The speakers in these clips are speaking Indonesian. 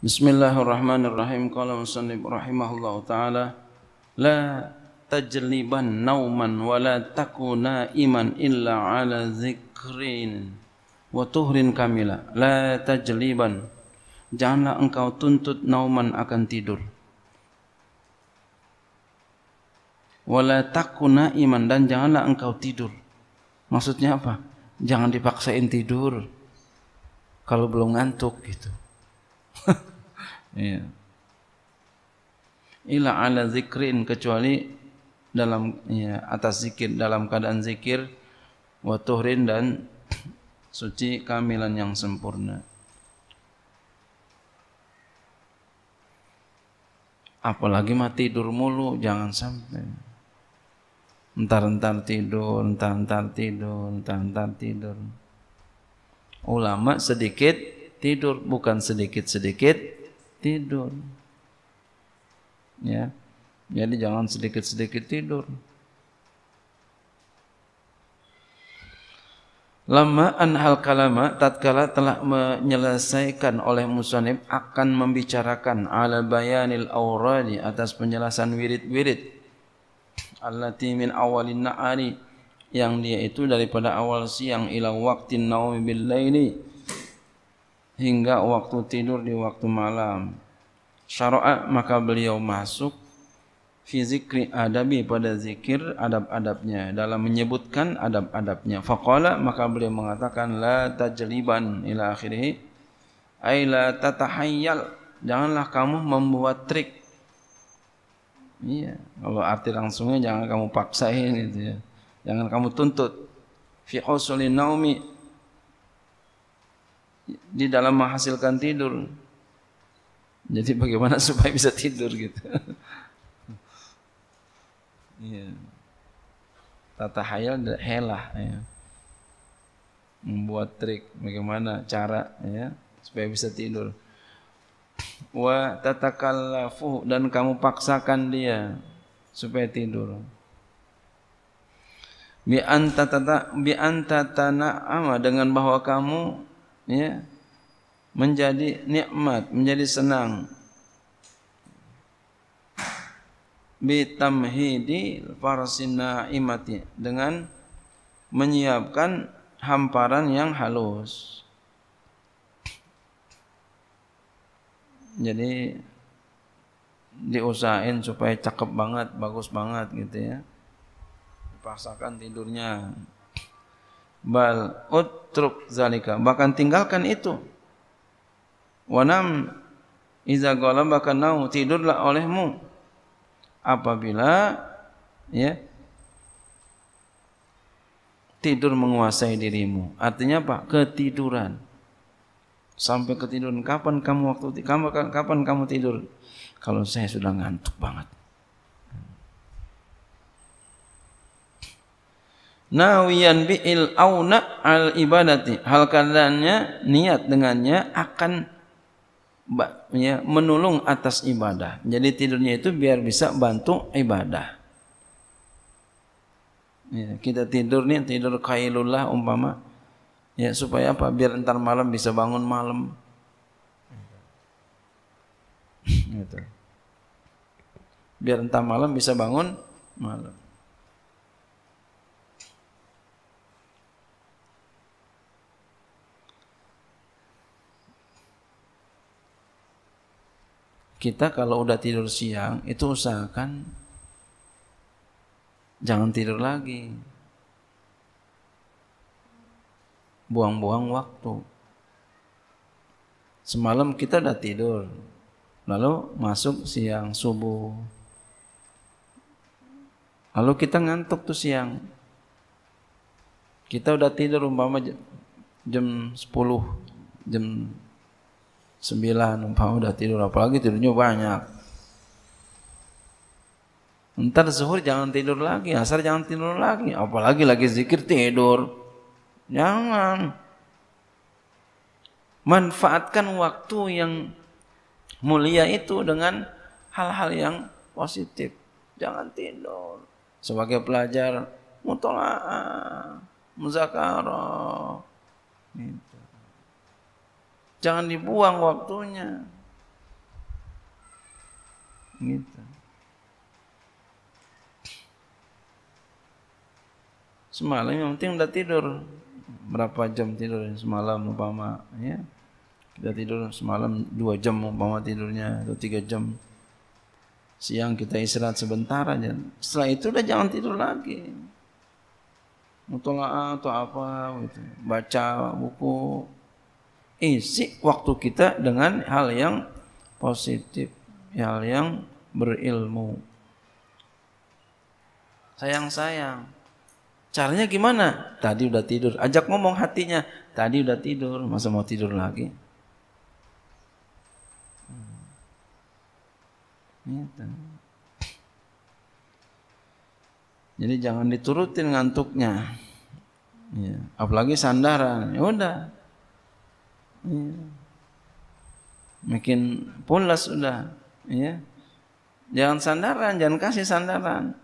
Bismillahirrahmanirrahim. Qala musannif rahimahullah ta'ala. La tajliban nauman wa la taku naiman illa ala zikrin. Wa tuhrin kamila. La tajliban. Janganlah engkau tuntut nauman akan tidur. Wa la taku naiman. Dan janganlah engkau tidur. Maksudnya apa? Jangan dipaksain tidur. Kalau belum ngantuk gitu. Ya. Ila ala zikrin kecuali dalam ya, atas zikir dalam keadaan zikir wa tuhrin dan suci kamilan yang sempurna. Apalagi mah tidur mulu, jangan sampai. Entar-entar tidur, entar-entar tidur, entar-entar tidur. Ulama sedikit tidur, bukan sedikit-sedikit tidur. Ya. Jadi jangan sedikit-sedikit tidur. Lama an hal kalama tatkala telah menyelesaikan oleh musanib akan membicarakan ala bayanil awradi atas penjelasan wirid-wirid allati min awalin na'ari yang dia itu daripada awal siang ila waqtin naumi bil laili hingga waktu tidur di waktu malam. Syara'a maka beliau masuk fi zikri adabi pada zikir adab-adabnya dalam menyebutkan adab-adabnya. Faqala maka beliau mengatakan la tajliban ila akhirih. Ai la tatahayyal. Janganlah kamu membuat trik. Iya, kalau arti langsungnya jangan kamu paksain itu ya. Jangan kamu tuntut fi usuli di dalam menghasilkan tidur. Jadi bagaimana supaya bisa tidur gitu. Iya. Tata hayal helah ya. Membuat trik bagaimana cara ya supaya bisa tidur. Wa tatakallafu dan kamu paksakan dia supaya tidur bi anta tata bi anta tana'ama dengan bahwa kamu ya menjadi nikmat, menjadi senang. Bitamhidi farsina imati dengan menyiapkan hamparan yang halus. Jadi diusahain supaya cakep banget, bagus banget gitu ya. Dipaksakan tidurnya. Bal utruk zalika, bahkan tinggalkan itu Wanam iza ghalabaka nau tidurlah olehmu apabila ya tidur menguasai dirimu. Artinya apa? Ketiduran. Sampai ketiduran. Kapan kamu waktu kamu kapan kamu tidur? Kalau saya sudah ngantuk banget. Nawiyan bi'il auna al ibadati. Hal keadaannya niat dengannya akan ya, menolong atas ibadah. Jadi tidurnya itu biar bisa bantu ibadah. Ya, kita tidur nih tidur kailullah umpama ya supaya apa? Biar entar malam bisa bangun malam. Gitu. Biar entar malam bisa bangun malam. kita kalau udah tidur siang itu usahakan jangan tidur lagi. Buang-buang waktu. Semalam kita udah tidur. Lalu masuk siang subuh. Lalu kita ngantuk tuh siang. Kita udah tidur umpama jam 10, jam sembilan umpama udah tidur apalagi tidurnya banyak ntar zuhur jangan tidur lagi asar jangan tidur lagi apalagi lagi zikir tidur jangan manfaatkan waktu yang mulia itu dengan hal-hal yang positif jangan tidur sebagai pelajar mutola'ah muzakarah gitu. Jangan dibuang waktunya. Gitu. Semalam yang penting udah tidur. Berapa jam tidur ya semalam umpama ya. Kita tidur semalam dua jam umpama tidurnya atau tiga jam. Siang kita istirahat sebentar aja. Setelah itu udah jangan tidur lagi. Mutola'ah atau apa gitu. Baca buku, isi waktu kita dengan hal yang positif, hal yang berilmu. Sayang-sayang. Caranya gimana? Tadi udah tidur. Ajak ngomong hatinya. Tadi udah tidur, masa mau tidur lagi? Hmm. Gitu. Jadi jangan diturutin ngantuknya. Iya. Apalagi sandaran. Ya udah, Ya. Hmm. Makin polos sudah. Ya. Jangan sandaran, jangan kasih sandaran.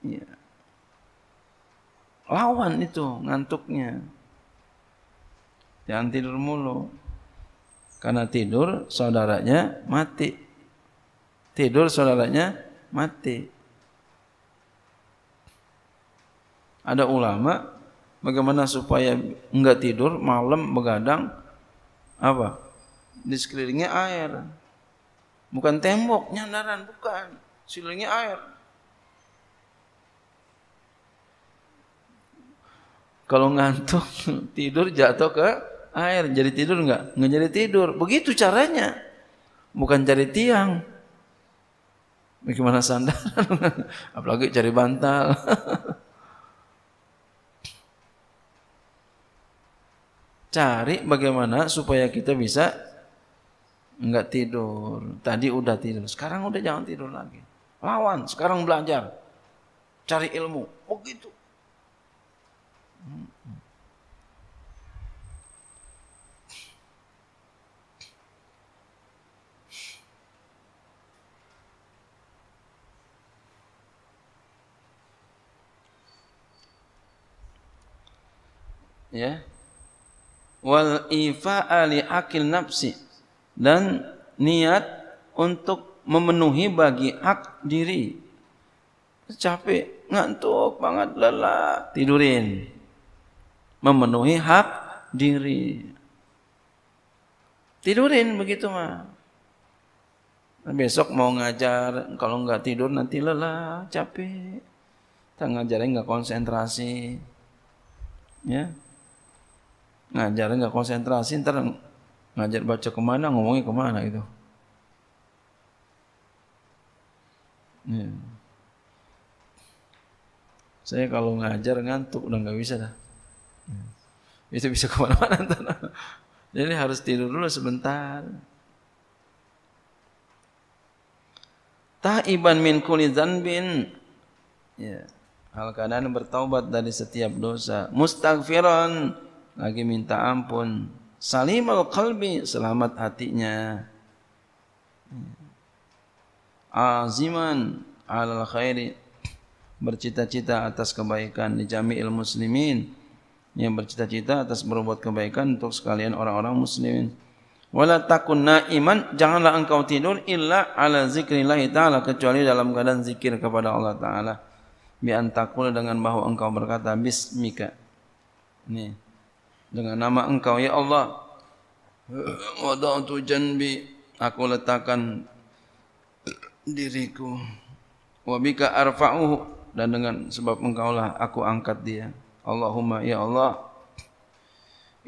Ya. Lawan itu ngantuknya. Jangan tidur mulu. Karena tidur saudaranya mati. Tidur saudaranya mati. Ada ulama bagaimana supaya enggak tidur malam begadang apa? Di sekelilingnya air. Bukan tembok, nyandaran, bukan. Sekelilingnya air. Kalau ngantuk, tidur jatuh ke air. Jadi tidur nggak nggak jadi tidur. Begitu caranya. Bukan cari tiang. Bagaimana sandaran? Apalagi cari bantal. cari bagaimana supaya kita bisa nggak tidur. Tadi udah tidur, sekarang udah jangan tidur lagi. Lawan, sekarang belajar. Cari ilmu. Oh gitu. Hmm. Ya. Yeah wal Ifa Ali akil nafsi dan niat untuk memenuhi bagi hak diri capek ngantuk banget lelah tidurin memenuhi hak diri tidurin begitu mah besok mau ngajar kalau nggak tidur nanti lelah capek tak ngajarin nggak konsentrasi ya ngajar nggak konsentrasi ntar ngajar baca kemana ngomongnya kemana gitu ya. saya kalau ngajar ngantuk udah nggak bisa dah ya. itu bisa kemana-mana ntar jadi harus tidur dulu sebentar Ta'iban min kulli dzanbin. Ya. Al bertaubat dari setiap dosa. Mustaghfiran lagi minta ampun. Salim al-qalbi, selamat hatinya. Aziman alal khairi, bercita-cita atas kebaikan di ilmu muslimin. Yang bercita-cita atas berbuat kebaikan untuk sekalian orang-orang muslimin. Wala takun na'iman, janganlah engkau tidur illa ala zikrillahi ta'ala. Kecuali dalam keadaan zikir kepada Allah ta'ala. Bi'an takul dengan bahawa engkau berkata, Bismika. Nih dengan nama engkau ya Allah wada'tu janbi aku letakkan diriku wabika arfa'u dan dengan sebab engkau lah aku angkat dia Allahumma ya Allah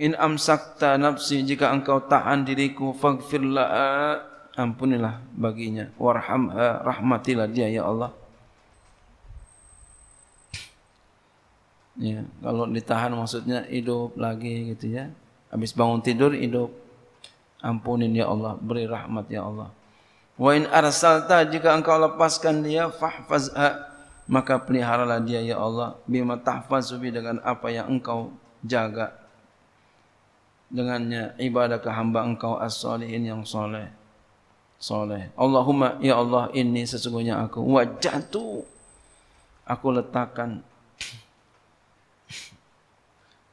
in amsakta nafsi jika engkau tahan diriku faghfirlah ampunilah baginya warhamha rahmatilah dia ya Allah Ya, kalau ditahan maksudnya hidup lagi gitu ya. Habis bangun tidur hidup. Ampunin ya Allah, beri rahmat ya Allah. Wa in arsalta jika engkau lepaskan dia fahfazha maka peliharalah dia ya Allah bima tahfazu dengan apa yang engkau jaga dengannya ibadah ke hamba engkau as-salihin yang soleh soleh Allahumma ya Allah ini sesungguhnya aku wajah tu aku letakkan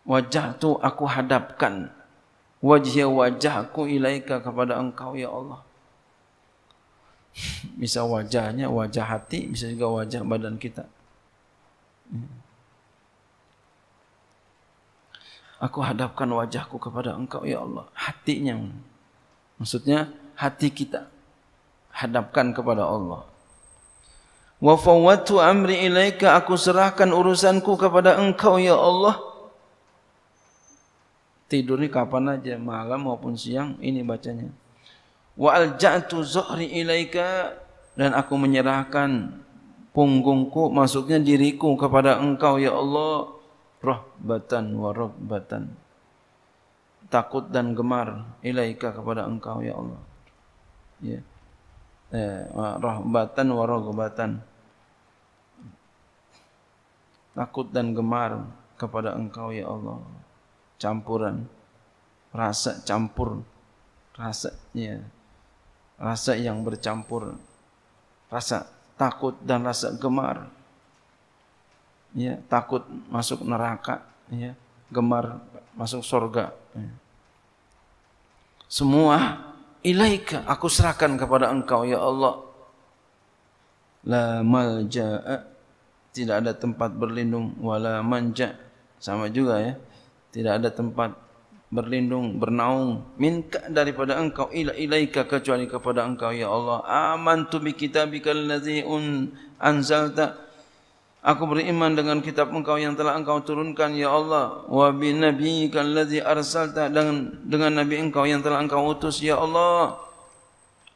wajah tu aku hadapkan wajah wajahku ilaika kepada engkau ya Allah bisa wajahnya wajah hati bisa juga wajah badan kita hmm. aku hadapkan wajahku kepada engkau ya Allah hatinya maksudnya hati kita hadapkan kepada Allah wa fawwatu amri ilaika aku serahkan urusanku kepada engkau ya Allah tidurnya kapan aja malam maupun siang ini bacanya wa alja'tu zuhri ilaika dan aku menyerahkan punggungku masuknya diriku kepada engkau ya Allah rahbatan wa rahbatan takut dan gemar ilaika kepada engkau ya Allah ya eh, rahbatan wa rahbatan takut dan gemar kepada engkau ya Allah campuran rasa campur rasanya rasa yang bercampur rasa takut dan rasa gemar ya takut masuk neraka ya gemar masuk surga ya. semua ilaika aku serahkan kepada engkau ya Allah la malja tidak ada tempat berlindung wala manja sama juga ya tidak ada tempat berlindung, bernaung minka daripada engkau ila ilaika kecuali kepada engkau ya Allah. Aman tu bi kitabikal ladzi un anzalta. Aku beriman dengan kitab engkau yang telah engkau turunkan ya Allah wa bi nabiyikal ladzi arsalta dengan dengan nabi engkau yang telah engkau utus ya Allah.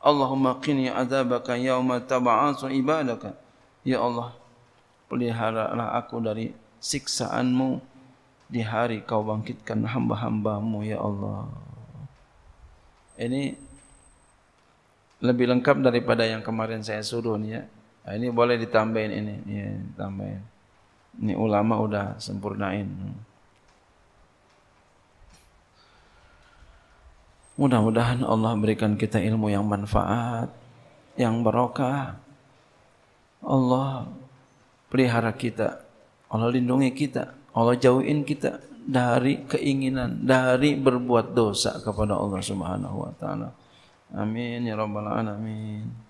Allahumma qini azabaka yauma tab'asu ibadaka. Ya Allah, peliharalah aku dari siksaanmu di hari kau bangkitkan hamba-hambamu ya Allah ini lebih lengkap daripada yang kemarin saya suruh ni ya ini boleh ditambahin ini ya tambahin ini ulama udah sempurnain Mudah-mudahan Allah berikan kita ilmu yang manfaat, yang barokah. Allah pelihara kita, Allah lindungi kita Allah jauhin kita dari keinginan, dari berbuat dosa kepada Allah Subhanahu wa taala. Amin ya rabbal alamin.